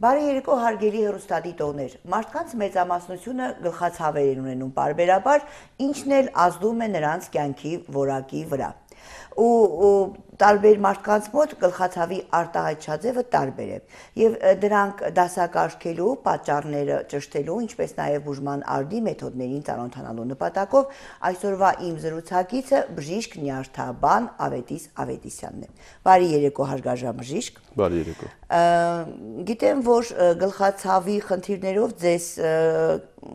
Բարի երեկո հարգելի հերոստատիտողներ։ Մարդկանց մեծամասնությունը գլխացավեր են ունենում բարբերաբար, ինչն էլ ազդում է նրանց կյանքի որակի վրա։ Ու, ու տարբեր մարդկանց մոտ գլխացավի արտահայտչաձևը տարբեր է եւ դրանք դասակարգելու պատճառները ճշտելու ինչպես նաեւ բուժման արդի մեթոդներին ծանոթանալու նպատակով այսօրվա իմ զրուցակիցը բժիշկ Նյարդաբան Ավետիս Ավետիսյանն է բարի երեկո հարգարժան բժիշկ բարի երեկո գիտեմ որ գլխացավի խնդիրներով ձեզ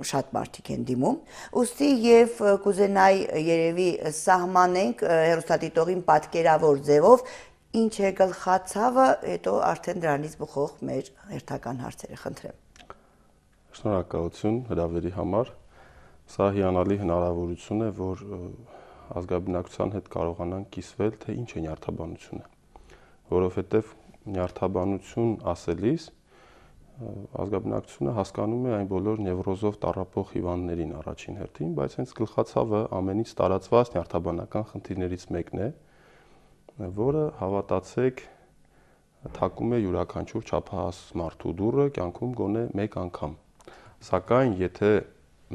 շատ մարդիկ են դիմում ուստի եւ կուզենայի երևի սահմանենք հերոստատիտողին պատկերավոր ձեզ ձևով ինչ է գլխացավը, հետո արդեն դրանից բխող մեր հերթական հարցերը, խնդրեմ։ Շնորհակալություն հրավերի համար։ Սա հիանալի հնարավորություն է, որ ազգաբնակության հետ կարողանանք կիսվել, թե ինչ է նյարդաբանությունը, որովհետև նյարդաբանություն ասելիս ազգաբնակությունը հասկանում է այն բոլոր նևրոզով տարապող հիվանդներին առաջին հերթին, բայց հենց գլխացավը ամենից տարածված նյարդաբանական խնդիրներից մեկն է, որը հավատացեք թակում է յուրաքանչյուր չափահաս մարդու դուրը կյանքում գոնե 1 անգամ։ Սակայն եթե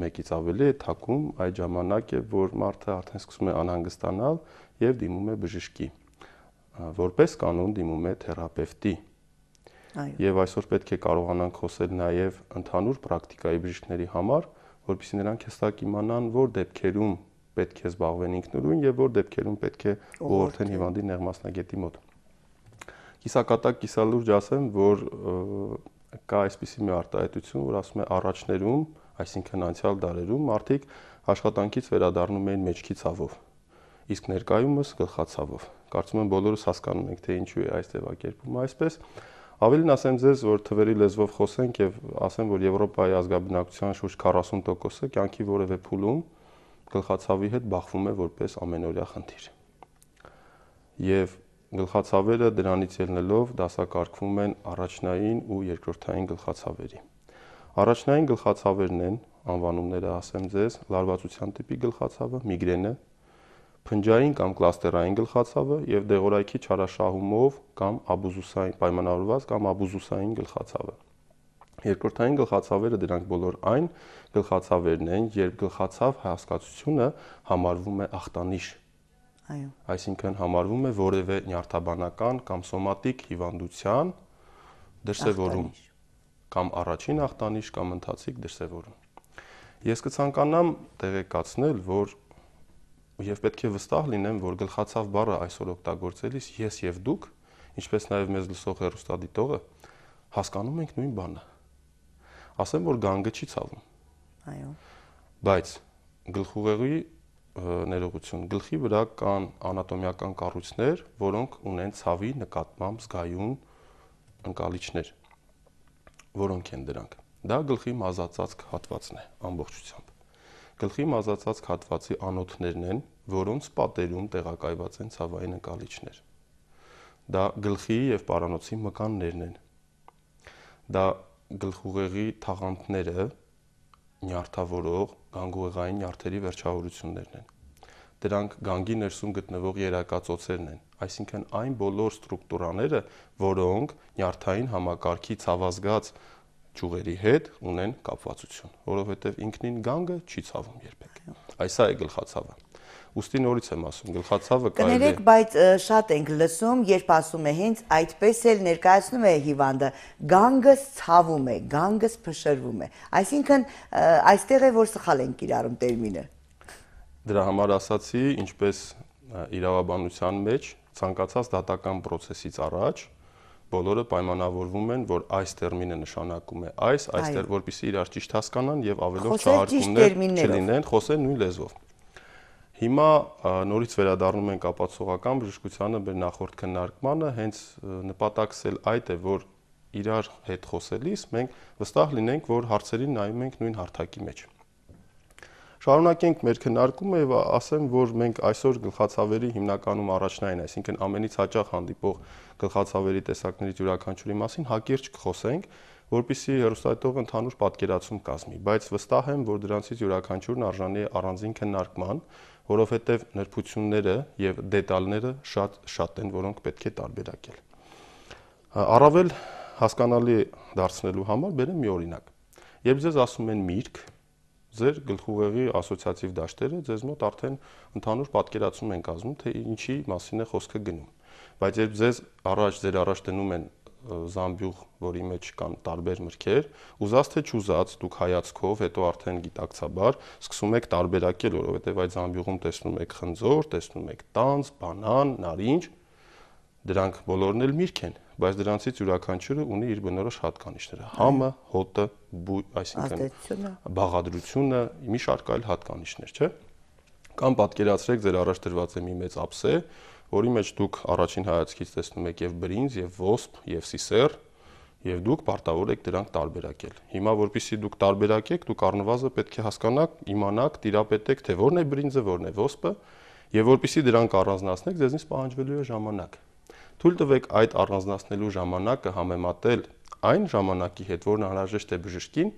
մեկից ավելի է թակում, այդ ժամանակ է, որ մարդը արդեն սկսում է անհանգստանալ եւ դիմում է բժշկի։ Որպես կանոն դիմում է թերապևտի։ Այո։ Եվ այսօր պետք է կարողանանք խոսել նաեւ ընդհանուր պրակտիկայի բժիշկների համար, որովհետեւ նրանք հստակ իմանան, որ դեպքերում պետք է զբաղվեն ինքնուրույն եւ որ դեպքերում պետք է ուղղորդեն հիվանդի նեղ մասնագետի մոտ։ Կիսակատակ կիսալուրջ ասեմ, որ կա այսպիսի մի արտահայտություն, որ ասում է առաջներում, այսինքն անցյալ դարերում մարդիկ աշխատանքից վերադառնում էին մեջքի ցավով, իսկ ներկայումս գլխացավով։ Կարծում եմ բոլորս հասկանում ենք, թե ինչու է այս ձևակերպումը այսպես։ Ավելին ասեմ ձեզ, որ թվերի լեզվով խոսենք եւ ասեմ, որ Եվրոպայի ազգաբնակության շուրջ 40%-ը կյանքի որևէ փուլում գլխացավի հետ բախվում է որպես ամենօրյա խնդիր։ Եվ գլխացավերը դրանից ելնելով դասակարգվում են առաջնային ու երկրորդային գլխացավերի։ Առաջնային գլխացավերն են անվանումները ասեմ ձեզ՝ լարվածության տիպի գլխացավը, միգրենը, փնջային կամ կլաստերային գլխացավը եւ դեղորայքի չարաշահումով կամ աբուզուսային պայմանավորված կամ աբուզուսային գլխացավը։ Երկրորդային գլխացավերը դրանք բոլոր այն գլխացավերն են, երբ գլխացավ հասկացությունը համարվում է ախտանիշ։ Այո։ Այսինքն համարվում է որևէ նյարդաբանական կամ սոմատիկ հիվանդության դրսևորում կամ առաջին ախտանիշ կամ ընթացիկ դրսևորում։ Ես կցանկանամ տեղեկացնել, որ եւ պետք է վստահ լինեմ, որ գլխացավ բառը այսօր օգտագործելիս ես եւ դուք, ինչպես նաեւ մեզ լսող հեռուստադիտողը, հասկանում ենք նույն բանը ասեմ, որ գանգը չի ցավում։ Այո։ Բայց գլխուղեղի ներողություն, գլխի վրա կան անատոմիական կառույցներ, որոնք ունեն ցավի նկատմամբ զգայուն ընկալիչներ, որոնք են դրանք։ Դա գլխի մազածածկ հատվածն է ամբողջությամբ։ Գլխի մազածածկ հատվածի անոթներն են, որոնց պատերում տեղակայված են ցավային ընկալիչներ։ Դա գլխի եւ պարանոցի մկաններն են։ Դա գլխուղեղի թաղանթները նյարդավորող գանգուղեղային նյարդերի վերջավորություններն են։ Դրանք գանգի ներսում գտնվող երակածոցերն են, այսինքն այն բոլոր ստրուկտուրաները, որոնք նյարդային համակարգի ցավազգած ճյուղերի հետ ունեն կապվածություն, որովհետև ինքնին գանգը չի ցավում երբեք։ Այսա է գլխացավը ուստի նորից եմ ասում, գլխացավը կարելի է։ Կներեք, բայց շատ ենք լսում, երբ ասում է հենց այդպես էլ ներկայացնում է հիվանդը, գանգս ցավում է, գանգս փշրվում է։ Այսինքն այստեղ է որ սխալ են կիրառում տերմինը։ Դրա համար ասացի, ինչպես իրավաբանության մեջ ցանկացած դատական process-ից առաջ բոլորը պայմանավորվում են, որ այս տերմինը նշանակում է այս, այս տեր, որpիսի իրար ճիշտ հասկանան եւ ավելով չհարկումներ չլինեն, խոսեն նույն լեզվով։ Հիմա նորից վերադառնում ենք ապացողական բժշկությանը նախորդ քննարկմանը, հենց նպատակս էլ այդ է, որ իրար հետ խոսելիս մենք վստահ լինենք, որ հարցերին նայում ենք նույն հարթակի մեջ։ Շարունակենք մեր քննարկումը եւ ասեմ, որ մենք այսօր գլխացավերի հիմնականում առաջնային, այսինքն ամենից հաճախ հանդիպող գլխացավերի տեսակներից յուրաքանչյուրի մասին հակիրճ կխոսենք, որpիսի հերոստատող ընդհանուր պատկերացում կազմի, բայց վստահ եմ, որ դրանցից յուրաքանչյուրն արժանի է առանձին քննարկման, առ որովհետև նրբությունները եւ դետալները շատ շատ են, որոնք պետք է տարբերակել։ Առավել հասկանալի դարձնելու համար բերեմ մի օրինակ։ Երբ ձեզ ասում են միրգ, ձեր գլխուղեղի ասոցիատիվ դաշտերը ձեզ մոտ արդեն ընդհանուր պատկերացում են կազմում, թե ինչի մասին է խոսքը գնում։ Բայց երբ ձեզ առաջ ձեր առաջ դնում են զամբյուղ, որի մեջ կան տարբեր մրգեր, ուզած թե չուզած, դուք հայացքով, հետո արդեն գիտակցաբար սկսում եք տարբերակել, որովհետև այդ զամբյուղում տեսնում եք խնձոր, տեսնում եք տանց, բանան, նարինջ, դրանք բոլորն էլ միրգ են, բայց դրանցից յուրաքանչյուրը ունի իր բնորոշ հատկանիշները։ Համը, հոտը, բույ, այսինքն բաղադրությունը, մի շարք այլ հատկանիշներ, չէ՞։ Կամ պատկերացրեք ձեր առաջ դրված է մի մեծ ափսե, որի մեջ դուք առաջին հայացքից տեսնում եք եւ բրինձ, եւ ոսպ, եւ սիսեր, եւ դուք պարտավոր եք դրանք տարբերակել։ Հիմա որpիսի դուք տարբերակեք, դուք առնվազն պետք է հասկանաք, իմանաք, տիրապետեք, թե որն է բրինձը, որն է ոսպը, եւ որpիսի դրանք առանձնացնեք, ձեզնից պահանջվելու է ժամանակ։ Թույլ տվեք այդ առանձնացնելու ժամանակը համեմատել այն ժամանակի հետ, որն անհրաժեշտ է բժշկին,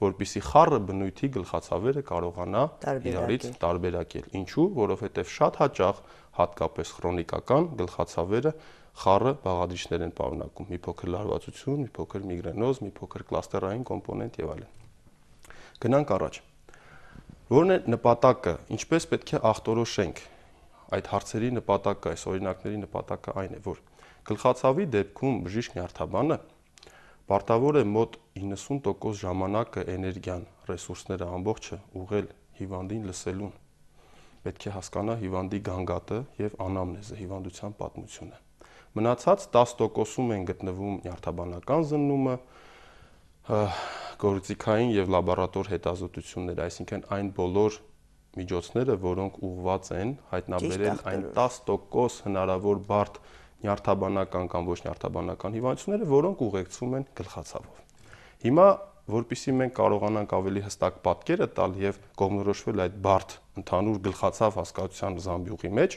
որբիսի խառը բնույթի գլխացավերը կարողանա իրարից տարբերակել։ Ինչու՞, որովհետև շատ հաճախ հատկապես քրոնիկական գլխացավերը խառը բաղադրիչներ են պարունակում՝ մի փոքր լարվածություն, մի փոքր միգրենոզ, մի փոքր կլաստերային կոմպոնենտ եւ այլն։ Գնանք առաջ։ Որն է նպատակը, ինչպես պետք է ախտորոշենք այդ հարցերի նպատակը, այս օրինակների նպատակը այն է, որ գլխացավի դեպքում բժիշկ նյարդաբանը Պարտավոր է մոտ 90% ժամանակը, էներգիան, ռեսուրսները ամբողջը ուղղել հիվանդին լսելուն։ Պետք է հասկանա հիվանդի գանգատը եւ անամնեզը, հիվանդության պատմությունը։ Մնացած 10%-ում են գտնվում նյարդաբանական զննումը, գործիքային եւ լաբորատոր հետազոտություններ, այսինքն այն բոլոր միջոցները, որոնք ուղղված են հայտնաբերել այն 10% հնարավոր բարդ նյարդաբանական կամ ոչ նյարդաբանական հիվանդությունները, որոնք ուղեկցվում են գլխացավով։ Հիմա, որpիսի մենք կարողանանք ավելի հստակ պատկերը տալ եւ կողմնորոշվել այդ բարդ ընդհանուր գլխացավ հասկացության զամբյուղի մեջ,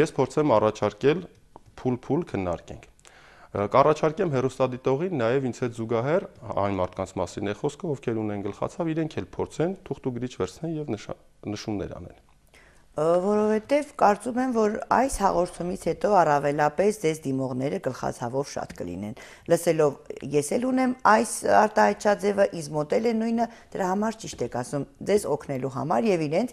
ես փորձեմ առաջարկել փուլ-փուլ քննարկենք։ Կառաջարկեմ հերոստադիտողին նաև ինձ հետ զուգահեռ այն մարդկանց մասին է խոսքը, ովքեր ունեն գլխացավ, իրենք էլ փորձեն թուղթուգրիչ վերցնեն եւ նշումներ անեն որովհետև կարծում եմ, որ այս հաղորդումից հետո առավելապես ձեզ դիմողները գլխացավով շատ կլինեն։ Լսելով ես էլ ունեմ այս արտահայտչաձևը, իզ մոտել է նույնը, դրա համար ճիշտ եք ասում, ձեզ օգնելու համար եւ իրենց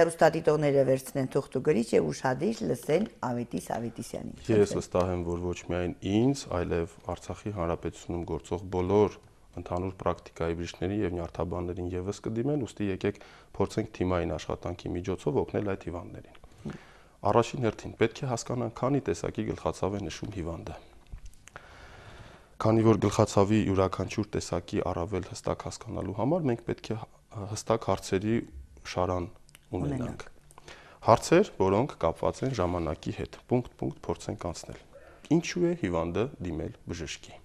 հերոստատիտողները վերցնեն թուղթու գրիչ եւ ուրشادիր լսեն Ավետի Սավետիսյանին։ Ես վստահ եմ, որ ոչ միայն ինձ, այլև Արցախի հանրապետությունում գործող բոլոր ընդհանուր պրակտիկայի բժիշկների եւ նյարդաբաններին եւս կդիմեն, ուստի եկեք փորձենք թիմային աշխատանքի միջոցով օգնել այդ հիվանդներին։ Առաջին հերթին պետք է հասկանան, քանի տեսակի գլխացավ է նշում հիվանդը։ Քանի որ գլխացավի յուրաքանչյուր տեսակի առավել հստակ հասկանալու համար մենք պետք է հստակ հարցերի շարան ունենանք։ Հարցեր, որոնք կապված են ժամանակի հետ։ Պունկտ-պունկտ փորձենք անցնել։ Ինչու է հիվանդը դիմել բժշկի։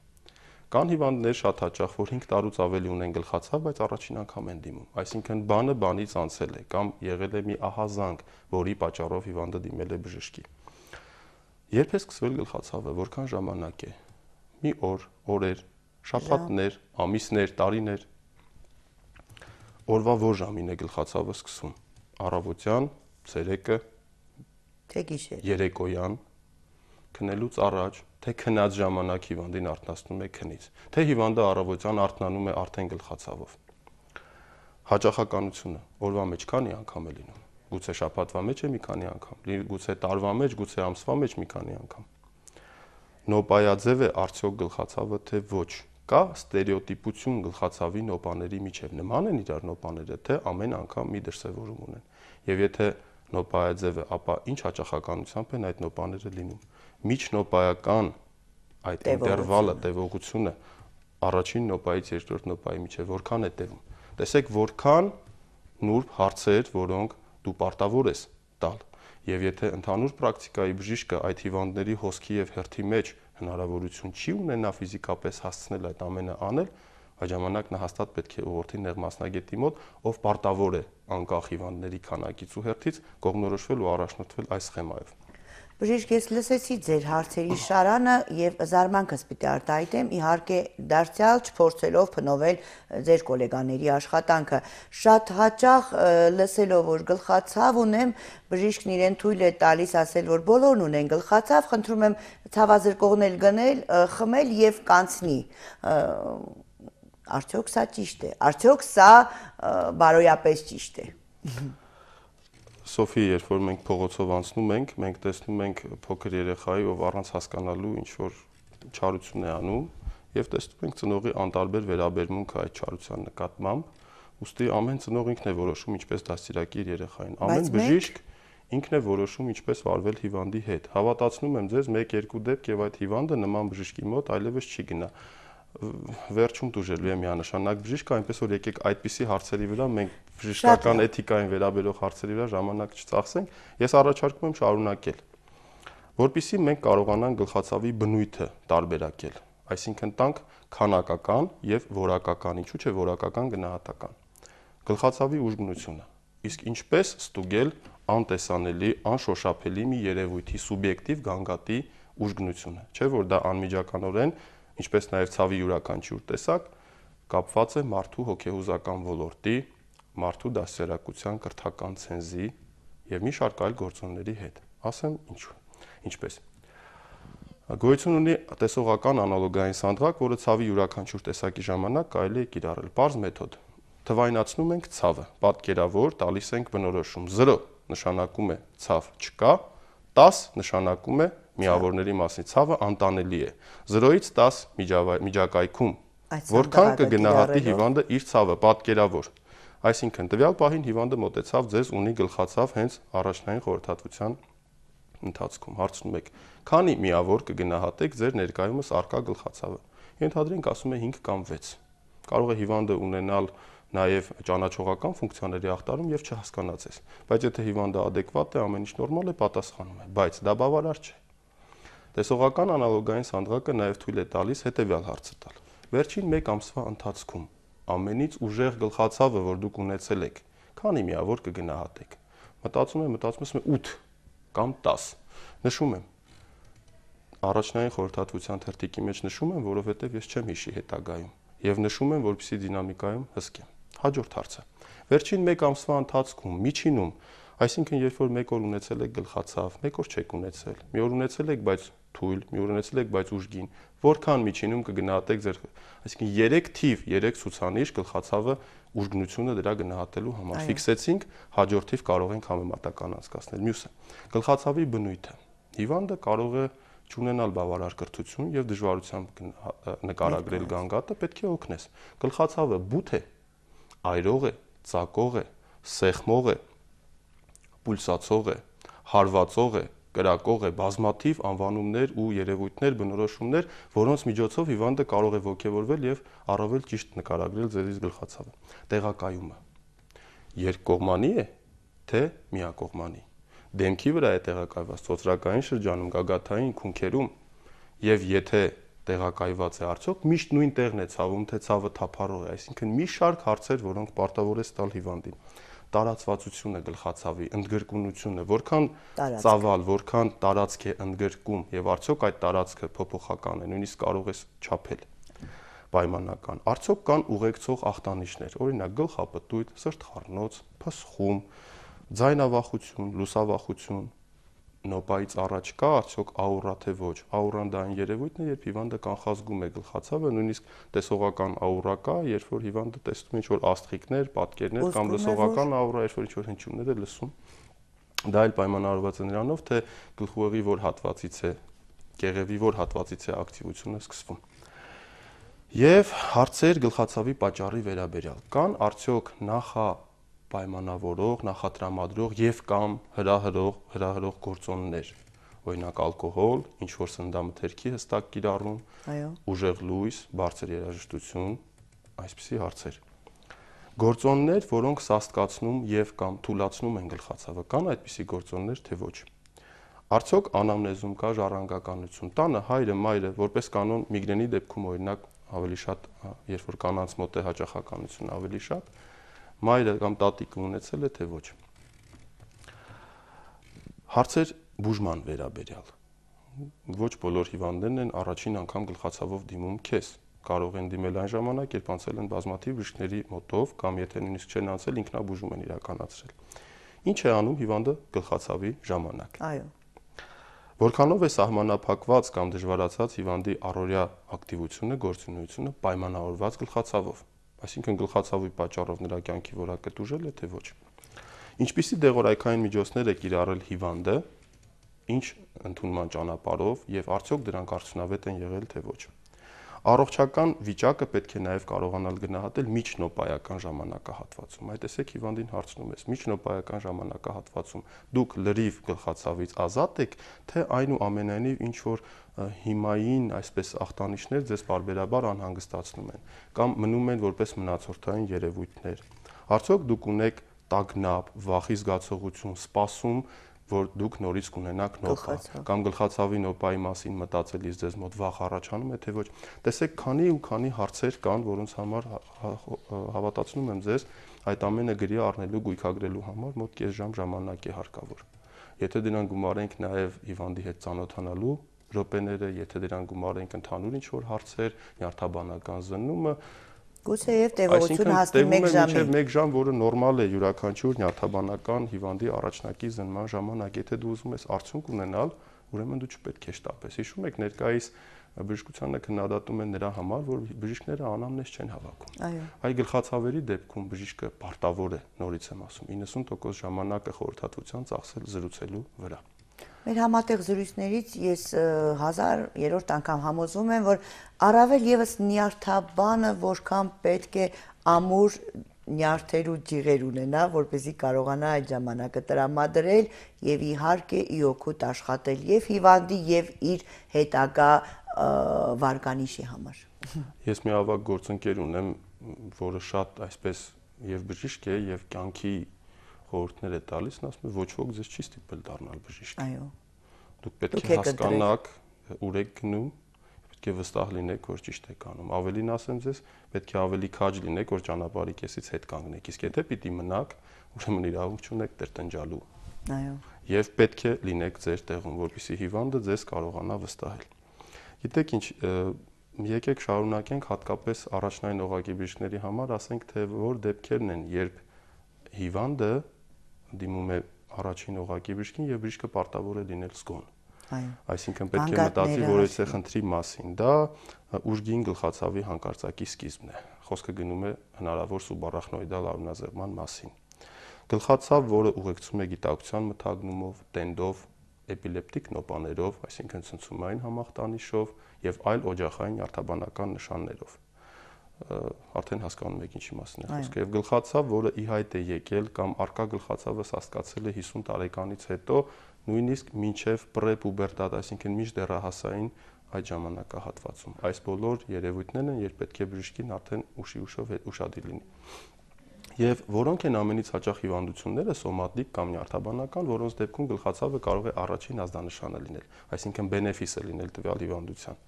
Կան հիվանդներ շատ հաճախ, որ 5 տարուց ավելի ունեն գլխացավ, բայց առաջին անգամ են դիմում։ Այսինքն բանը բանից անցել է կամ եղել է մի ահազանգ, որի պատճառով հիվանդը դիմել է բժշկի։ Երբ է սկսվել գլխացավը, որքան ժամանակ է։ Մի օր, օրեր, շաբաթներ, ամիսներ, տարիներ։ Օրվա ո՞ր ժամին է գլխացավը սկսում։ Առավոտյան, ցերեկը, թե գիշեր։ Երեկոյան, քնելուց առաջ, թե քնած ժամանակ հիվանդին արթնացնում է քնից, թե հիվանդը առավոտյան արթնանում է արդեն գլխացավով։ Հաճախականությունը օրվա մեջ քանի անգամ է լինում։ Գուցե շաբաթվա մեջ է մի քանի անգամ, գուցե տարվա մեջ, գուցե ամսվա մեջ մի քանի անգամ։ Նոպայաձև է արդյոք գլխացավը թե ոչ։ Կա ստերեոտիպություն գլխացավի նոպաների միջև նման են իրար նոպաները, թե ամեն անգամ մի դրսևորում ունեն։ Եվ եթե նոպայաձև է, ապա ինչ հաճախականությամբ են այդ նոպաները լինում միջնոպայական այդ ինտերվալը, տևողությունը առաջին նոպայից երկրորդ նոպայի միջև որքան է տևում։ Տեսեք, որքան նուրբ հարցեր, որոնք դու պարտավոր ես տալ։ Եվ եթե ընդհանուր պրակտիկայի բժիշկը այդ հիվանդների հոսքի եւ հերթի մեջ հնարավորություն չի ունենա ֆիզիկապես հասցնել այդ ամենը անել, այդ ժամանակ նա հաստատ պետք է ուղղորդի նեղ մասնագետի մոտ, ով պարտավոր է անկախ հիվանդների քանակից ու հերթից կողմնորոշվել ու առաջնորդվել այս սխեմայով։ Բժիշկ, ես լսեցի ձեր հարցերի շարանը եւ զարմանքս պիտի արտահայտեմ, իհարկե դարձյալ չփորձելով փնովել ձեր գոլեգաների աշխատանքը։ Շատ հաճախ լսելով, որ գլխացավ ունեմ, բժիշկն իրեն թույլ է տալիս ասել, որ բոլորն ունեն գլխացավ, խնդրում եմ ցավազրկողն էլ գնել, խմել եւ կանցնի արդյոք սա ճիշտ է, արդյոք սա բարոյապես ճիշտ է։ Սոֆի, երբ որ մենք փողոցով անցնում ենք, մենք տեսնում ենք փոքր երեխայի, ով առանց հասկանալու ինչ որ չարություն է անում, եւ տեսնում ենք ծնողի անտարբեր վերաբերմունքը այդ չարության նկատմամբ, ուստի ամեն ծնող ինքն է որոշում ինչպես դաստիարակի իր երեխային։ Ամեն բժիշկ ինքն է որոշում ինչպես վարվել հիվանդի հետ։ Հավատացնում եմ ձեզ 1-2 դեպք եւ այդ հիվանդը նման բժշկի մոտ այլևս չի գնա վերջում դուժելու է միանշանակ բժիշկ, այնպես որ եկեք այդպիսի հարցերի վրա մենք բժշկական էթիկային վերաբերող հարցերի վրա ժամանակ չծախսենք։ Ես առաջարկում եմ շարունակել, որpիսի մենք կարողանանք գլխացավի բնույթը տարբերակել, այսինքն տանք քանակական եւ որակական, ինչու՞ չէ որակական գնահատական։ Գլխացավի ուժգնությունը իսկ ինչպես ստուգել անտեսանելի, անշոշափելի մի երևույթի սուբյեկտիվ գանգատի ուժգնությունը, չէ՞ որ դա անմիջականորեն ինչպես նաև ցավի յուրաքանչյուր տեսակ կապված է մարդու հոգեհուզական ոլորտի, մարդու դասերակցության կրթական ցենզի եւ մի շարք այլ գործոնների հետ։ Ասեմ ինչ ինչպես Գոյություն ունի տեսողական անալոգային սանդղակ, որը ցավի յուրաքանչյուր տեսակի ժամանակ կարելի է կիրառել։ Պարզ մեթոդ։ Թվայնացնում ենք ցավը, պատկերավոր տալիս ենք բնորոշում 0 նշանակում է ցավ չկա, 10 նշանակում է միավորների մասին ցավը անտանելի է 0-ից 10 միջակայքում որքան կգնահատի հիվանդը իր ցավը պատկերավոր այսինքն տվյալ պահին հիվանդը մտեցավ ձեզ ունի գլխացավ հենց առաջնային խորհրդատվության ընթացքում հարցնում եք քանի միավոր կգնահատեք ձեր ներկայումս արկա գլխացավը ենթադրենք ասում է 5 կամ 6 կարող է հիվանդը ունենալ նաև ճանաչողական ֆունկցիաների ախտարում եւ չհասկանաց ես բայց եթե հիվանդը adekvat է ամեն ինչ նորմալ է պատասխանում է բայց դա բավարար չէ Տեսողական անալոգային սանդղակը նաև թույլ է տալիս հետևյալ հարցը տալ։ Վերջին 1 ամսվա ընթացքում ամենից ուժեղ գլխացավը, որ դուք ունեցել եք, քանի միավոր կգնահատեք։ Մտածում եմ, մտածում եմ 8 կամ 10։ Նշում եմ, առաջնային խորհրդատվության թերթիկի մեջ նշում եմ, որովհետև ես չեմ հիշի հետագայում եւ նշում եմ, որպեսի դինամիկայում հսկեմ։ Հաջորդ հարցը։ Վերջին 1 ամսվա ընթացքում միջինում, այսինքն երբ որ մեկ օր ունեցել եք գլխացավ, մեկ օր չեք ունեցել, մի օր ունեցել եք, բայց թույլ մի օրենեցել եք, բայց ուժգին, որքան միջինում կգնահատեք ձեր, այսինքն 3 թիվ, 3 ցուցանիշ գլխացավը ուժգնությունը դրա գնահատելու համար ֆիքսեցինք, հաջորդ թիվ կարող ենք համեմատական անցկացնել։ Մյուսը գլխացավի բնույթը։ Հիվանդը կարող է չունենալ բավարար կրթություն եւ դժվարությամբ նկարագրել գանգատը, պետք է օգնես։ Գլխացավը բութ է, այրող է, ծակող է, սեղմող է, պուլսացող է, հարվածող է, կրակող է բազմաթիվ անվանումներ ու երևույթներ, բնորոշումներ, որոնց միջոցով հիվանդը կարող է ողջևորվել եւ առավել ճիշտ նկարագրել ձերից գլխացավը։ Տեղակայումը երկկողմանի է, թե միակողմանի։ Դեմքի վրա է տեղակայված ծոծրակային շրջանում, գագաթային քունքերում եւ եթե տեղակայված է արդյոք միշտ նույն տեղն է ցավում, թե ցավը թափառող է, այսինքն մի շարք հարցեր, որոնք պարտավոր է տալ հիվանդին տարածվածությունը գլխացավի ընդգրկունությունը, որքան ծավալ, որքան տարածք է ընդգրկում եւ արդյոք այդ տարածքը փոփոխական է, նույնիսկ կարող է չափել պայմանական։ Արդյոք կան ուղեկցող ախտանիշներ, օրինակ գլխապտույտ, սրտխառնոց, փսխում, ձայնավախություն, լուսավախություն, նոպայից առաջ կա արդյոք աուրա թե ոչ։ Աուրան դա այն երևույթն է, երբ հիվանդը կանխազգում է գլխացավը, նույնիսկ տեսողական աուրա կա, երբ որ հիվանդը տեսնում ինչ որ աստղիկներ, պատկերներ կամ լսողական աուրա, երբ որ ինչ որ հնչյուններ է լսում։ Դա էլ պայմանավորված է նրանով, թե գլխուղեղի որ հատվածից է կեղևի որ հատվածից է ակտիվությունը սկսվում։ Եվ հարցեր գլխացավի պատճառի վերաբերյալ կան, արդյոք նախա պայմանավորող, նախատրամադրող եւ կամ հրահրող հրահրող գործոններ օրինակ ալկոհոլ, ինչ որ սննդամթերքի հստակ կիրառում, այո, ուժեղ լույս, բարձր երաժշտություն, այսպիսի հարցեր։ Գործոններ, որոնք սաստկացնում եւ կամ թուլացնում են գլխացավը, կան այդպիսի գործոններ, թե ոչ։ Արդյոք անամնեզում կա ժառանգականություն։ Տանը հայրը, մայրը որպես կանոն միգրենի դեպքում օրինակ ավելի շատ, երբ որ կանանց մոտ է հաճախականություն ավելի շատ, մայրը կամ տատիկը ունեցել է, թե ոչ։ Հարցեր բուժման վերաբերյալ։ Ոչ բոլոր հիվանդներն են առաջին անգամ գլխացավով դիմում քեզ կարող են դիմել այն ժամանակ, երբ անցել են բազմաթիվ բժիշկների մոտով կամ եթե նույնիսկ չեն անցել, ինքնաբուժում են իրականացրել։ Ինչ է անում հիվանդը գլխացավի ժամանակ։ Այո։ Որքանով է սահմանափակված կամ դժվարացած հիվանդի առօրյա ակտիվությունը, գործունեությունը պայմանավորված գլխացավով այսինքն գլխացավի պատճառով նրա կյանքի որակը դուժել է թե ոչ։ Ինչպիսի դեղորայքային միջոցներ է կիրառել հիվանդը, ինչ ընդունման ճանապարով եւ արդյոք դրանք արդյունավետ են եղել թե ոչ։ Առողջական վիճակը պետք է նաև կարողանալ գնահատել միջնոպայական ժամանակահատվածում։ Այդ էսեք հիվանդին հարցնում ես. միջնոպայական ժամանակահատվածում դուք լրիվ գլխացավից ազատ եք, թե այնուամենայնիվ ինչ որ հիմային այսպես ախտանիշներ ձեզ բարբերաբար անհանգստացնում են կամ մնում են որպես մնացորդային երևույթներ։ Արդյոք դուք ունեք տագնապ, վախի զգացողություն, սպասում որ դուք նորից կունենաք նոպա կամ գլխացավի նոպայի մասին մտածելիս ձեզ մոտ վախ առաջանում է թե ոչ տեսեք քանի ու քանի հարցեր կան որոնց համար հավատացնում եմ ձեզ այդ ամենը գրի առնելու գույքագրելու համար մոտ կես ժամ ժամանակ է հարկավոր եթե դրան գումարենք նաև Իվանդի հետ ճանոթանալու րոպեները եթե դրան գումարենք ընդհանուր ինչ որ հարցեր նյարդաբանական զննումը Գուցե եւ տևողություն հասնի 1 ժամի։ Այսինքն 1 ժամ, որը նորմալ է յուրաքանչյուր նյարդաբանական հիվանդի առաջնակի զննման ժամանակ, եթե դու ուզում ես արդյունք ունենալ, ուրեմն դու չպետք է շտապես։ Հիշում եք ներկայիս բժշկությանը քննադատում են նրա համար, որ բժիշկները անամնես չեն հավաքում։ Այո։ Այ գլխացավերի դեպքում բժիշկը պարտավոր է, նորից եմ ասում, 90% ժամանակը խորհրդատվության ծախսել զրուցելու վրա։ Մեր համատեղ զրույցներից ես 1000-երրորդ անգամ համոզվում եմ, որ առավել եւս նյարդաբանը որքան պետք է ամուր նյարդեր ու ջիղեր ունենա, որպեսզի կարողանա այդ ժամանակը տրամադրել եւ իհարկե ի օգուտ աշխատել եւ հիվանդի եւ իր հետագա վարկանիշի համար։ Ես մի ավակ գործընկեր ունեմ, որը շատ այսպես եւ բժիշկ է եւ կյանքի խորհուրդներ է տալիս, նա ասում է ոչ ոք ձեզ չի ստիպել դառնալ բժիշկ։ Այո։ Դուք պետք է հասկանաք ուր եք գնում, պետք է վստահ լինեք, որ ճիշտ եք անում։ Ավելին ասեմ ձեզ, պետք է ավելի քաջ լինեք, որ ճանապարհի կեսից հետ կանգնեք։ Իսկ եթե պիտի մնաք, ուրեմն իրավունք չունեք տրտնջալու։ Այո։ Եվ պետք է լինեք ձեր տեղում, որպեսզի հիվանդը ձեզ կարողանա վստահել։ Գիտեք ինչ, եկեք շարունակենք հատկապես առաջնային օղակի բժիշկների համար, ասենք թե որ դեպքերն են, երբ հիվանդը դիմում է առաջին օղակի բժշկին եւ բժիշկը պարտավոր է լինել զգոն։ Այո։ Այսինքն պետք է մտածի, որ այս խնդրի մասին դա ուժգին գլխացավի հանկարծակի սկիզբն է։ Խոսքը գնում է հնարավոր սուբառախնոիդալ արունազեղման մասին։ Գլխացավ, որը ուղեկցում է գիտակցության մթագնումով, տենդով, էպիլեպտիկ նոպաներով, այսինքն ցնցումային համախտանիշով եւ այլ օջախային արթաբանական նշաններով արդեն հասկանում եք ինչի մասին է խոսքը եւ գլխացավ, որը իհայտ է եկել կամ արկա գլխացավը հասկացել է 50 տարեկանից հետո, նույնիսկ մինչեւ պրեպուբերտատ, այսինքն մինչ դեռահասային այդ ժամանակահատվածում։ Այս բոլոր երևույթներն են, երբ պետք է բժշկին արդեն ուշի ուշով ուշադիր լինի։ Եվ որոնք են ամենից հաճախ հիվանդությունները սոմատիկ կամ նյարդաբանական, որոնց դեպքում գլխացավը կարող է առաջին ազդանշանը լինել, այսինքն բենեֆիսը լինել տվյալ հիվանդության։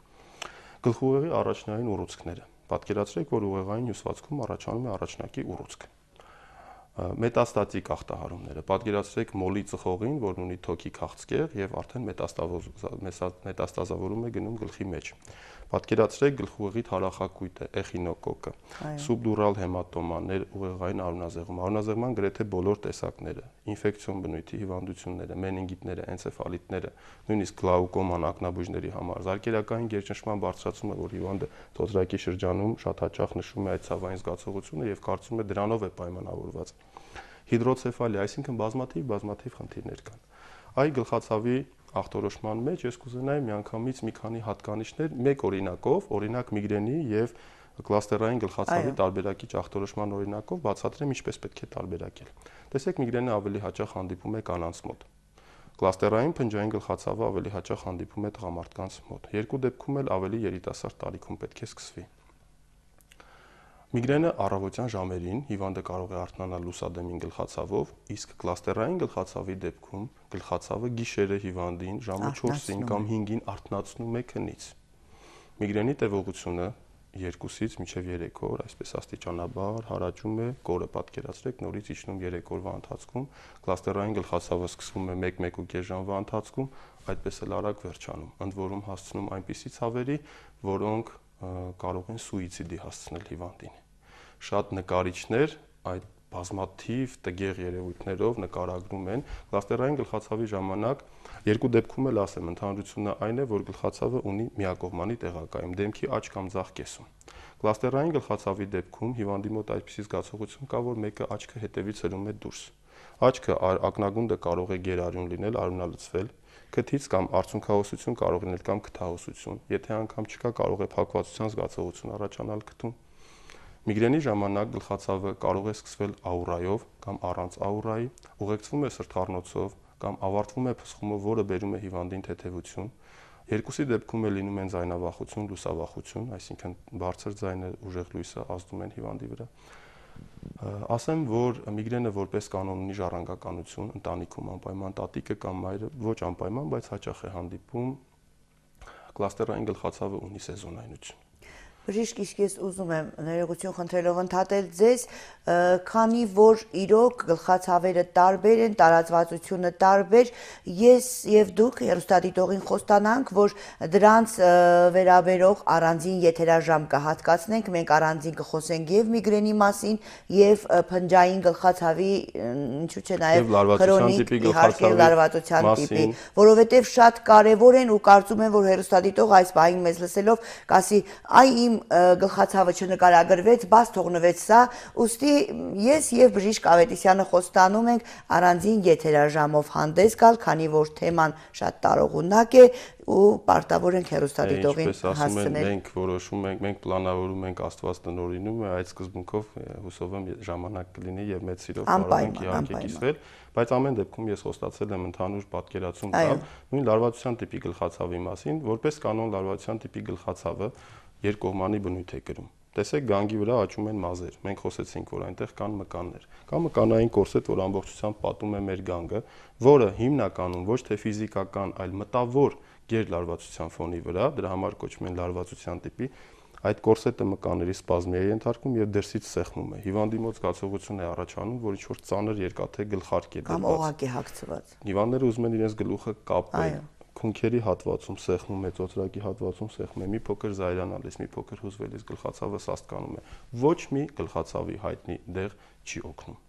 Գլխուղեղի առաջնային ուռուցքները Պատկերացրեք, որ ուղեղային հյուսվածքում առաջանում է առաջնակի ուռուցք մետաստատիկ ախտահարումները։ Պատկերացրեք մոլի ծխողին, որն ունի թոքի քաղցկեղ եւ արդեն մետաստազավորում է գնում գլխի մեջ։ Պատկերացրեք գլխուղեղի թարախակույտը, էխինոկոկը, սուբդուրալ հեմատոմաներ, ուղեղային արունազեղում, արունազեղման գրեթե բոլոր տեսակները, ինֆեկցիոն բնույթի հիվանդությունները, մենինգիտները, էնցեֆալիտները, նույնիսկ գլաուկոման ակնաբույժների համար զարկերակային գերճնշման բարձրացումը, որ հիվանդը թոթրակի շրջանում շատ հաճախ նշում է այդ ցավային զգացողությունը եւ կարծում է դրանով է պայմանավորված։ Հիդրոցեֆալիա, այսինքն բազմաթիվ բազմաթիվ խնդիրներ կան։ Այ գլխացավի ախտորոշման մեջ ես կուզենայի միանգամից մի քանի հատկանիշներ մեկ օրինակով, օրինակ միգրենի եւ կլաստերային գլխացավի տարբերակիչ ախտորոշման օրինակով բացատրեմ ինչպես պետք է տարբերակել։ Տեսեք, միգրենը ավելի հաճախ հանդիպում է կանանց մոտ։ Կլաստերային փնջային գլխացավը ավելի հաճախ հանդիպում է տղամարդկանց մոտ։ Երկու դեպքում էլ ավելի երիտասարդ տարիքում պետք է սկսվի։ Միգրենը առավոտյան ժամերին հիվանդը կարող է արթնանալ լուսադեմին գլխացավով, իսկ կլաստերային գլխացավի դեպքում գլխացավը գիշերը հիվանդին ժամը 4-ին կամ 5-ին արթնացնում է քնից։ Միգրենի տևողությունը 2-ից մինչև 3 օր, այսպես աստիճանաբար հարաճում է, կորը պատկերացրեք, նորից իջնում 3 օրվա ընթացքում, կլաստերային գլխացավը սկսվում է 1-1.5 ժամվա ընթացքում, այդպես էլ արագ վերջանում, ընդ որում հասցնում այնպիսի ցավերի, որոնք կարող են սուիցիդի հասցնել հիվանդին։ Շատ նկարիչներ այդ բազմաթիվ տգեղ երևույթներով նկարագրում են լաստերային գլխացավի ժամանակ երկու դեպքում էլ ասեմ ընդհանրությունը այն է որ գլխացավը ունի միակողմանի տեղակայում դեմքի աջ կամ ձախ կեսում Կլաստերային գլխացավի դեպքում հիվանդի մոտ այդպիսի զգացողություն կա, որ մեկը աչքը հետևից հրում է դուրս։ Աչքը ակնագունդը կարող է գերարյուն լինել, արյունալցվել, քթից կամ արցունքահոսություն կարող լինել կամ քթահոսություն։ Եթե անգամ չկա, կարող է փակվածության զգացողություն առաջանալ քթում։ Միգրենի ժամանակ գլխացավը կարող է սկսվել աուրայով կամ առանց աուրայի, ուղեկցվում է սրտառնոցով կամ ավարտվում է փսխումով, որը բերում է հիվանդին թեթևություն։ Երկուսի դեպքում էլ լինում են ձայնավախություն, լուսավախություն, այսինքն բարձր ձայնը, ուժեղ լույսը ազդում են հիվանդի վրա։ Ասեմ, որ միգրենը որպես կանոնի ժառանգականություն ընտանիքում անպայման տատիկը կամ մայրը ոչ անպայման, բայց հաճախ է հանդիպում։ Կլաստերային գլխացավը ունի սեզոնայնություն։ Բժիշկ, իսկ ես ուզում եմ ներողություն խնդրելով ընդհատել ձեզ, քանի որ իրոք գլխացավերը տարբեր են, տարածվածությունը տարբեր, ես եւ դուք հերոստատիտողին խոստանանք, որ դրանց վերաբերող առանձին եթերաժամ կհատկացնենք, մենք առանձին կխոսենք եւ միգրենի մասին, եւ փնջային գլխացավի, ինչու՞ չէ նաեւ քրոնիկ իհարկե լարվածության տիպի, որովհետեւ շատ կարեւոր են ու կարծում եմ, որ հերոստատիտող այս բային մեզ լսելով կասի, այ իմ իմ գլխացավը չնկարագրվեց, բաց թողնվեց սա, ուստի ես եւ բժիշկ Ավետիսյանը խոստանում ենք առանձին եթերաժամով հանդես գալ, քանի որ թեման շատ տարողունակ է ու պարտավոր ենք հերոստատիտողին հասցնել։ Մենք որոշում ենք, մենք պլանավորում ենք Աստված տնորինում, այդ սկզբունքով հուսով եմ ժամանակ կլինի եւ մեծ սիրով կարող ենք իհարկե կիսվել, բայց ամեն դեպքում ես խոստացել եմ ընդհանուր պատկերացում տալ նույն լարվածության տիպի գլխացավի մասին, որպես կանոն լարվածության տիպի գլխացավը երկկողմանի բնույթ է կրում։ Տեսեք, գանգի վրա աճում են մազեր։ Մենք խոսեցինք, որ այնտեղ կան մկաններ։ Կա մկանային կորսետ, որ ամբողջությամբ պատում է մեր գանգը, որը հիմնականում ոչ թե ֆիզիկական, այլ մտավոր գերլարվածության ֆոնի վրա, դրա համար կոչվում են լարվածության տիպի, այդ կորսետը մկանների սպազմի է ենթարկում եւ դրսից սեղմում է։ Հիվանդի մոտ զգացողություն է առաջանում, որ ինչ որ ծանր երկաթե գլխարկ է դրված։ Կամ օղակ է հագցված։ Հիվանդները ուզում են իրենց գլուխը կապել, քունքերի հատվածում սեղմում է, ծոծրակի հատվածում սեղմում է, մի փոքր զայրանալ ես, մի փոքր հուզվել ես, գլխացավը սաստկանում է։ Ոչ մի գլխացավի հայտնի դեղ չի օգնում։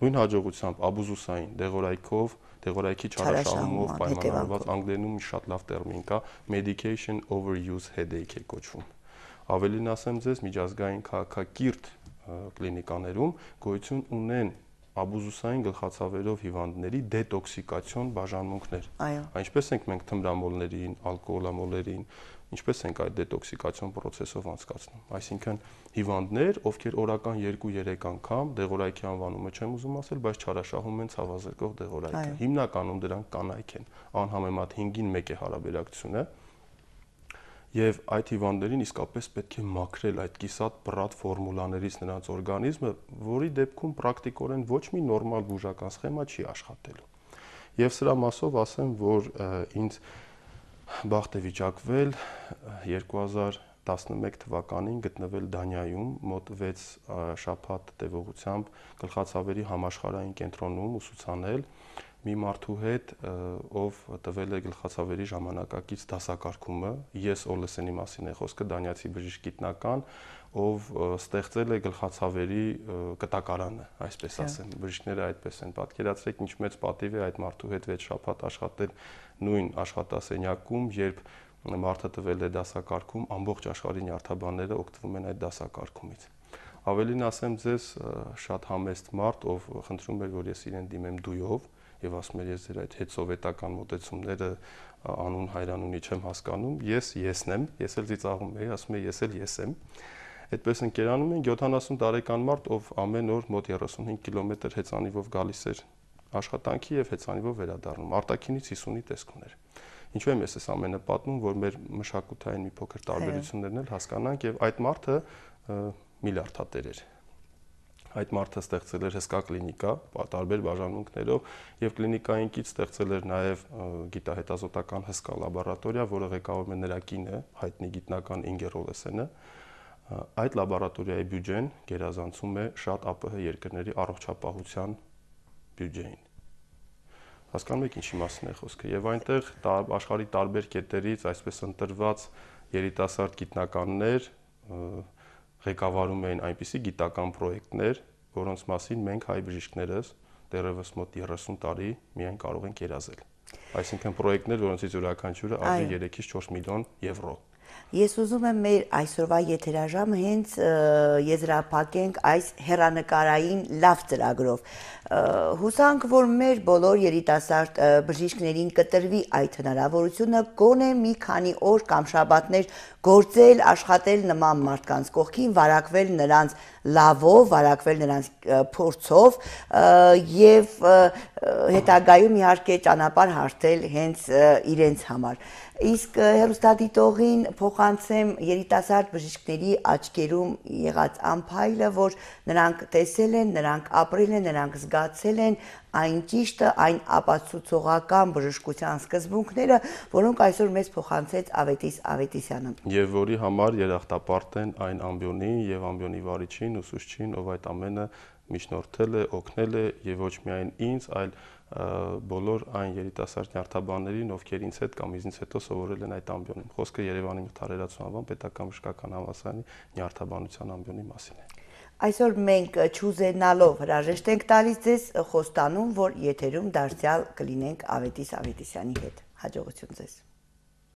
Նույն հաջողությամբ աբուզուսային դեղորայքով, դեղորայքի չարաշահումով պայմանավորված անգլերենում շատ լավ տերմին կա medication overuse headache է կոչվում։ Ավելին ասեմ ձեզ, միջազգային քաղաքակիրթ կլինիկաներում գոյություն ունեն աբուզուսային գլխացավերով հիվանդների դետոքսիկացիոն բաժանմունքներ։ Այո։ Այնպես ենք մենք թմրամոլներին, ալկոհոլամոլերին, ինչպես ենք այդ դետոքսիկացիոն process-ով անցկացնում։ Այսինքն հիվանդներ, ովքեր օրական 2-3 անգամ դեղորայքի անվանումը չեմ ուզում ասել, բայց չարաշահում են ցավազրկող դեղորայքը։ Հիմնականում դրանք կանայք են։ Անհամեմատ 5-ին 1 է հարաբերակցությունը։ Այո եւ այդ հիվանդներին իսկապես պետք է մաքրել այդ կիսատ բռատ ֆորմուլաներից նրանց օրգանիզմը, որի դեպքում պրակտիկորեն ոչ մի նորմալ բուժական սխեմա չի աշխատելու։ Եվ սրա մասով ասեմ, որ ինձ բախտ է վիճակվել 2011 թվականին գտնվել Դանիայում մոտ 6 շաբաթ տևողությամբ գլխացավերի համաշխարհային կենտրոնում ուսուցանել ու մի մարդու հետ, ով տվել է գլխացավերի ժամանակակից դասակարգումը, ես Օլեսենի մասին է խոսքը, դանիացի բժիշկ-գիտնական, ով ստեղծել է գլխացավերի կտակարանը, այսպես ասեմ, բժիշկները այդպես են պատկերացրեք, ինչ մեծ պատիվ է այդ մարդու հետ 6 շաբաթ աշխատել նույն աշխատասենյակում, երբ մարդը տվել է դասակարգում, ամբողջ աշխարհի նյարդաբանները օգտվում են այդ դասակարգումից ավելին ասեմ ձեզ շատ համեստ մարդ, ով խնդրում էր, որ ես իրեն դիմեմ դույով, եւ ասում էր ես ձեր այդ հետսովետական մոտեցումները անուն հայրանունի չեմ հասկանում, ես եսն եմ, ես էլ ծիծաղում էի, ասում էի ես էլ ես եմ։ Այդպես ընկերանում են 70 տարեկան մարդ, ով ամեն օր մոտ 35 կիլոմետր հեծանիվով գալիս էր աշխատանքի եւ հեծանիվով վերադառնում։ Արտակինից 50-ի տեսք ուներ։ Ինչու եմ ես այս ամենը պատմում, որ մեր մշակութային մի փոքր տարբերություններն էլ հասկանանք եւ այդ մարդը միլիարդատեր էր այդ մարդը ստեղծել էր հսկա կլինիկա տարբեր բաժանմունքներով եւ կլինիկային կից ստեղծել էր նաեւ գիտահետազոտական հսկա լաբորատորիա, որը ղեկավարում է նրա կինը, հայտնի գիտնական Ինգեր Օլեսենը այդ լաբորատորիայի բյուջեն գերազանցում է շատ ԱՊՀ երկրների առողջապահության բյուջեին։ Հասկանում եք ինչի մասին է խոսքը։ Եվ այնտեղ աշխարհի տարբեր կետերից այսպես ընտրված երիտասարդ գիտնականներ ղեկավարում էին այնպիսի գիտական պրոյեկտներ, որոնց մասին մենք հայ բժիշկներս դեռևս մոտ 30 տարի միայն կարող ենք երազել։ Այսինքն պրոյեկտներ, որոնցից յուրաքանչյուրը ավելի 3-ից 4 միլիոն եվրո։ Այո Ես ուզում եմ մեր այսօրվա եթերաժամ հենց եզրափակենք այս հերանեկարային լավ ծրագրով։ Հուսանք, որ մեր բոլոր երիտասարդ բժիշկներին կտրվի այդ հնարավորությունը գոնե մի քանի օր կամ շաբաթներ գործել, աշխատել նման մարդկանց կողքին, վարակվել նրանց լավով, վարակվել նրանց փորձով եւ հետագայում իհարկե ճանապարհ հարթել հենց իրենց համար։ Իսկ հերոստատիտողին փոխանցեմ երիտասարդ բժիշկների աչքերում եղած ամփայլը, որ նրանք տեսել են, նրանք ապրել են, նրանք զգացել են այն ճիշտը, այն ապացուցողական բժշկության սկզբունքները, որոնք այսօր մեզ փոխանցեց Ավետիս Ավետիսյանը։ Եվ որի համար երախտապարտ են այն ամբիոնի եւ ամբիոնի վարիչին, ուսուցիչին, ուսուցչին, ով այդ ամենը միջնորդել է, օգնել է եւ ոչ միայն ինձ, այլ բոլոր այն երիտասարդ նյարդաբաններին, ովքեր ինձ հետ կամ ինձ հետո սովորել են այդ ամբիոնում։ Խոսքը Երևանի Մխիթարերացու անվան պետական մշկական համալսարանի նյարդաբանության ամբիոնի մասին է։ Այսօր մենք ճուզենալով հրաժեշտ ենք տալիս ձեզ խոստանում, որ եթերում դարձյալ կլինենք Ավետիս Ավետիսյանի հետ։ Հաջողություն ձեզ։